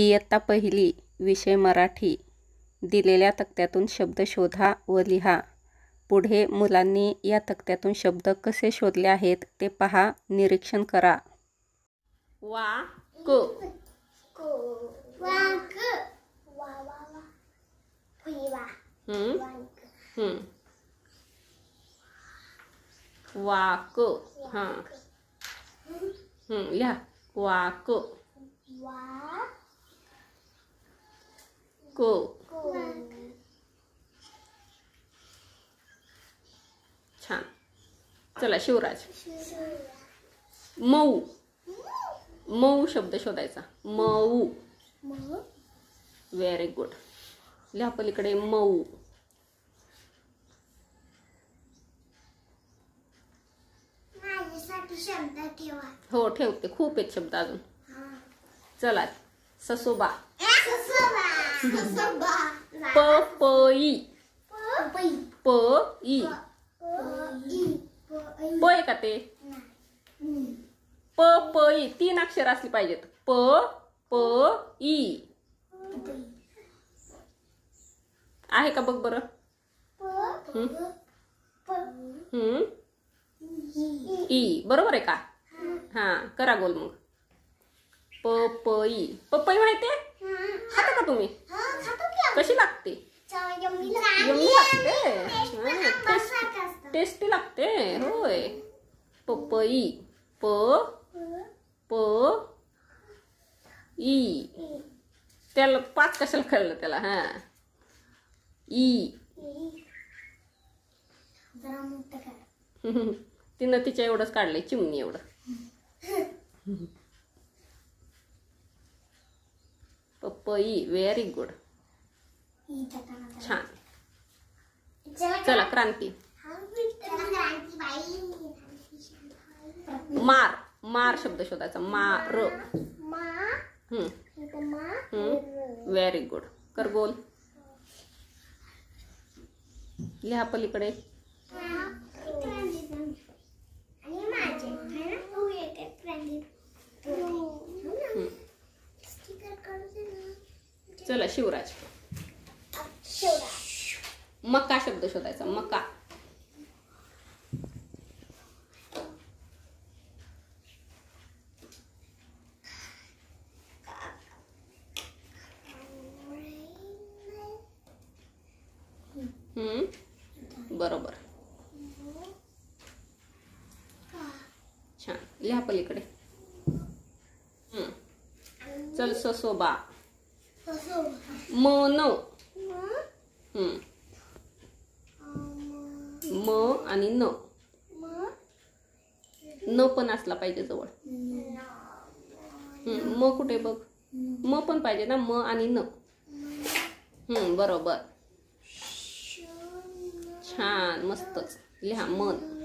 इयत्ता पहिली विषय मराठी दिलेल्या तक्त्यातून शब्द शोधा व लिहा पुढे मुलांनी या तक्त्यातून शब्द कसे शोधले आहेत ते पहा निरीक्षण करा वा को वाक हां लिहा वाक को छान चला शिवराज मऊ मऊ शब्द शोधायचा मऊ व्हेरी गुड लिहा मऊ हो ठेवते खूप आहेत शब्द अजून चला ससोबा पपई प ई प आहे का ते पपई तीन अक्षर असली पाहिजेत प प ई आहे का बघ बरं ई बरोबर आहे का हां करा गोल मग पपई पपई माहिती आहे खाता का तुम्ही कशी लागते लागते टेस्टी लागते होय पपई प प ई त्याला पाच कशाला खाल्लं त्याला हा ई तिनं तिच्या एवढंच काढलंय चिमणी एवढं पई, व्हेरी गुड छान चला क्रांती मार मार शब्द शोधायचा मार व्हेरी गुड कर बोल लिहा पलीकडे चला शिवराज मका शब्द शोधायचा मका बरोबर छान लिहा पलीकडे चल ससोबा म, न, म आणि न न पण असला पाहिजे जवळ म कुठे बघ म पण पाहिजे ना म आणि न बरोबर छान मस्तच लिहा मन